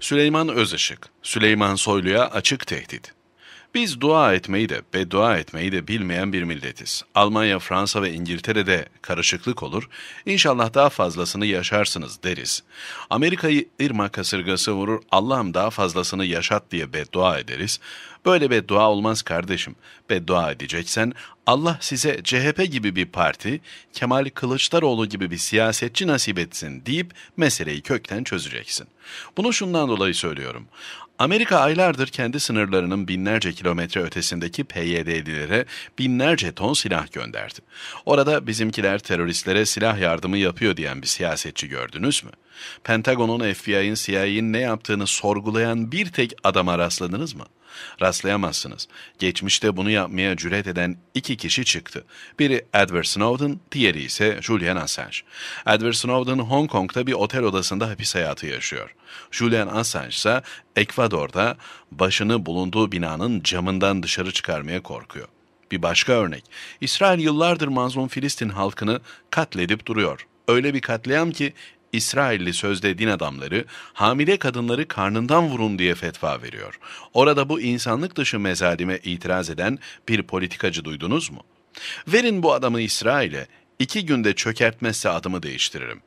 Süleyman Özışık, Süleyman Soylu'ya açık tehdit. Biz dua etmeyi de beddua etmeyi de bilmeyen bir milletiz. Almanya, Fransa ve İngiltere'de karışıklık olur. İnşallah daha fazlasını yaşarsınız deriz. Amerika'yı Irma kasırgası vurur. Allah'ım daha fazlasını yaşat diye beddua ederiz. Böyle beddua olmaz kardeşim. Beddua edeceksen Allah size CHP gibi bir parti, Kemal Kılıçdaroğlu gibi bir siyasetçi nasip etsin deyip meseleyi kökten çözeceksin. Bunu şundan dolayı söylüyorum. Amerika aylardır kendi sınırlarının binlerce kilometre ötesindeki PYD'lilere binlerce ton silah gönderdi. Orada bizimkiler teröristlere silah yardımı yapıyor diyen bir siyasetçi gördünüz mü? Pentagon'un, FBI'nin, CIA'nin ne yaptığını sorgulayan bir tek adama rastladınız mı? Rastlayamazsınız. Geçmişte bunu yapmaya cüret eden iki kişi çıktı. Biri Edward Snowden, diğeri ise Julian Assange. Edward Snowden Hong Kong'da bir otel odasında hapis hayatı yaşıyor. Julian Assange ise Ekvador'da başını bulunduğu binanın camından dışarı çıkarmaya korkuyor. Bir başka örnek, İsrail yıllardır mazlum Filistin halkını katledip duruyor öyle bir katliam ki İsrailli sözde din adamları hamile kadınları karnından vurun diye fetva veriyor. Orada bu insanlık dışı mezalime itiraz eden bir politikacı duydunuz mu? Verin bu adamı İsrail'e, iki günde çökertmezse adımı değiştiririm.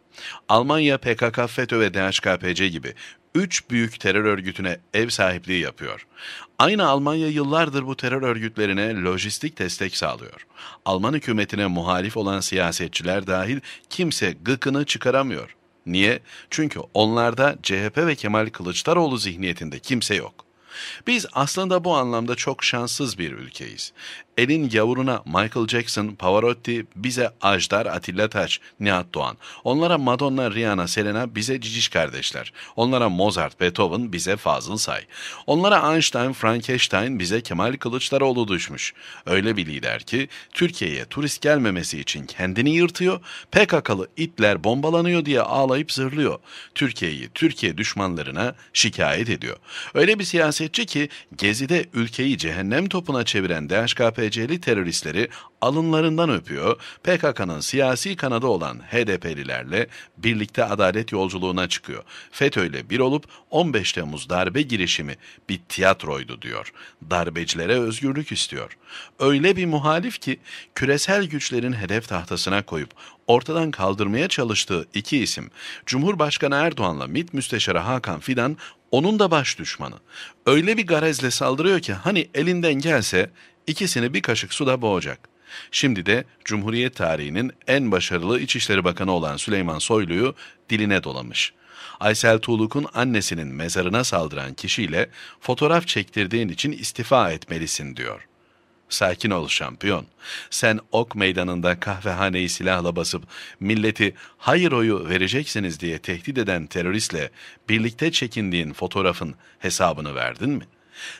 Almanya PKK, FETÖ ve DHKPC gibi üç büyük terör örgütüne ev sahipliği yapıyor. Aynı Almanya yıllardır bu terör örgütlerine lojistik destek sağlıyor. Alman hükümetine muhalif olan siyasetçiler dahil kimse gıkını çıkaramıyor. Niye? Çünkü onlarda CHP ve Kemal Kılıçdaroğlu zihniyetinde kimse yok. Biz aslında bu anlamda çok şanssız bir ülkeyiz. Elin yavruna Michael Jackson, Pavarotti, bize Ajdar, Atilla Taç, Nihat Doğan. Onlara Madonna, Rihanna, Selena, bize Ciciş kardeşler. Onlara Mozart, Beethoven, bize Fazıl Say. Onlara Einstein, Frankenstein, bize Kemal Kılıçdaroğlu düşmüş. Öyle bir lider ki Türkiye'ye turist gelmemesi için kendini yırtıyor, PKK'lı itler bombalanıyor diye ağlayıp zırlıyor. Türkiye'yi Türkiye düşmanlarına şikayet ediyor. Öyle bir siyasi siyasetçi ki Gezi'de ülkeyi cehennem topuna çeviren DHKPC'li teröristleri alınlarından öpüyor, PKK'nın siyasi kanadı olan HDP'lilerle birlikte adalet yolculuğuna çıkıyor. FETÖ'yle bir olup 15 Temmuz darbe girişimi bir tiyatroydu diyor. Darbecilere özgürlük istiyor. Öyle bir muhalif ki küresel güçlerin hedef tahtasına koyup ortadan kaldırmaya çalıştığı iki isim Cumhurbaşkanı Erdoğan'la MİT Müsteşarı Hakan Fidan onun da baş düşmanı. Öyle bir garezle saldırıyor ki hani elinden gelse ikisini bir kaşık suda boğacak. Şimdi de Cumhuriyet tarihinin en başarılı İçişleri Bakanı olan Süleyman Soylu'yu diline dolamış. Aysel Tuğluk'un annesinin mezarına saldıran kişiyle fotoğraf çektirdiğin için istifa etmelisin diyor. Sakin ol şampiyon. Sen ok meydanında kahvehaneyi silahla basıp milleti hayır oyu vereceksiniz diye tehdit eden teröristle birlikte çekindiğin fotoğrafın hesabını verdin mi?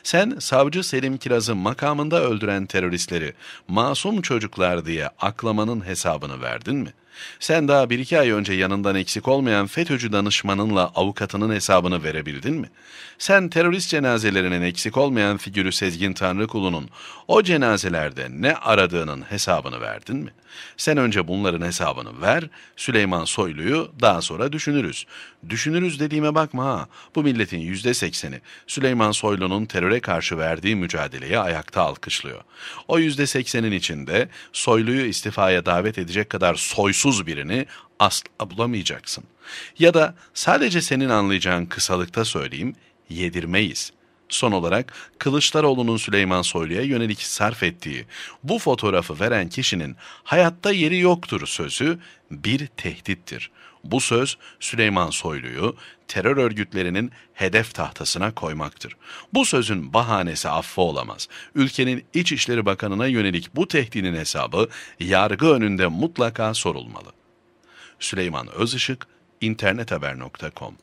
Sen savcı Selim Kiraz'ı makamında öldüren teröristleri masum çocuklar diye aklamanın hesabını verdin mi?'' Sen daha bir iki ay önce yanından eksik olmayan FETÖ'cü danışmanınla avukatının hesabını verebildin mi? Sen terörist cenazelerinin eksik olmayan figürü Sezgin Tanrıkulu'nun o cenazelerde ne aradığının hesabını verdin mi? Sen önce bunların hesabını ver, Süleyman Soylu'yu daha sonra düşünürüz. Düşünürüz dediğime bakma ha, bu milletin yüzde sekseni Süleyman Soylu'nun teröre karşı verdiği mücadeleyi ayakta alkışlıyor. O yüzde seksenin içinde Soylu'yu istifaya davet edecek kadar soysuz ruhsuz birini asla bulamayacaksın. Ya da sadece senin anlayacağın kısalıkta söyleyeyim, yedirmeyiz.'' Son olarak Kılıçdaroğlu'nun Süleyman Soylu'ya yönelik sarf ettiği bu fotoğrafı veren kişinin hayatta yeri yoktur sözü bir tehdittir. Bu söz Süleyman Soylu'yu terör örgütlerinin hedef tahtasına koymaktır. Bu sözün bahanesi affı olamaz. Ülkenin İçişleri Bakanı'na yönelik bu tehdinin hesabı yargı önünde mutlaka sorulmalı. Süleyman Özışık, internethaber.com